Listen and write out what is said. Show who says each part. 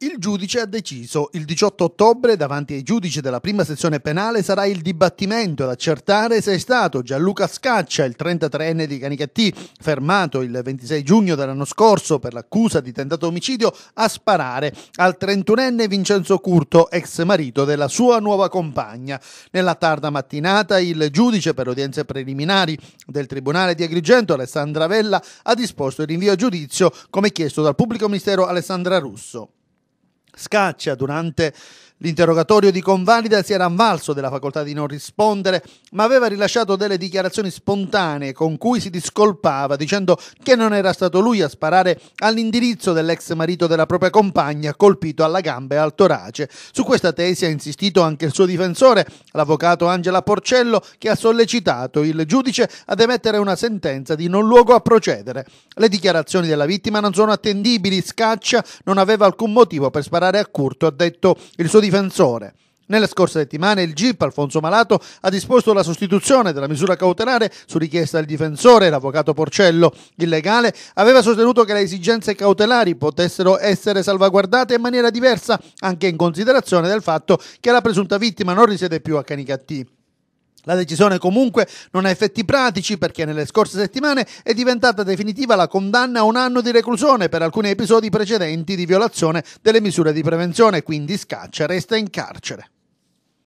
Speaker 1: Il giudice ha deciso, il 18 ottobre davanti ai giudici della prima sezione penale sarà il dibattimento ad accertare se è stato Gianluca Scaccia, il 33enne di Canicattì, fermato il 26 giugno dell'anno scorso per l'accusa di tentato omicidio, a sparare al 31enne Vincenzo Curto, ex marito della sua nuova compagna. Nella tarda mattinata il giudice per udienze preliminari del Tribunale di Agrigento, Alessandra Vella, ha disposto il rinvio a giudizio come chiesto dal pubblico ministero Alessandra Russo. Scaccia durante L'interrogatorio di Convalida si era avvalso della facoltà di non rispondere, ma aveva rilasciato delle dichiarazioni spontanee con cui si discolpava, dicendo che non era stato lui a sparare all'indirizzo dell'ex marito della propria compagna, colpito alla gamba e al torace. Su questa tesi ha insistito anche il suo difensore, l'avvocato Angela Porcello, che ha sollecitato il giudice ad emettere una sentenza di non luogo a procedere. Le dichiarazioni della vittima non sono attendibili, Scaccia non aveva alcun motivo per sparare a Curto, ha detto il suo difensore difensore. Nelle scorse settimane il GIP Alfonso Malato ha disposto la sostituzione della misura cautelare su richiesta del difensore, l'avvocato Porcello. Il legale aveva sostenuto che le esigenze cautelari potessero essere salvaguardate in maniera diversa, anche in considerazione del fatto che la presunta vittima non risiede più a Canicattì. La decisione comunque non ha effetti pratici perché nelle scorse settimane è diventata definitiva la condanna a un anno di reclusione per alcuni episodi precedenti di violazione delle misure di prevenzione, quindi Scaccia resta in carcere.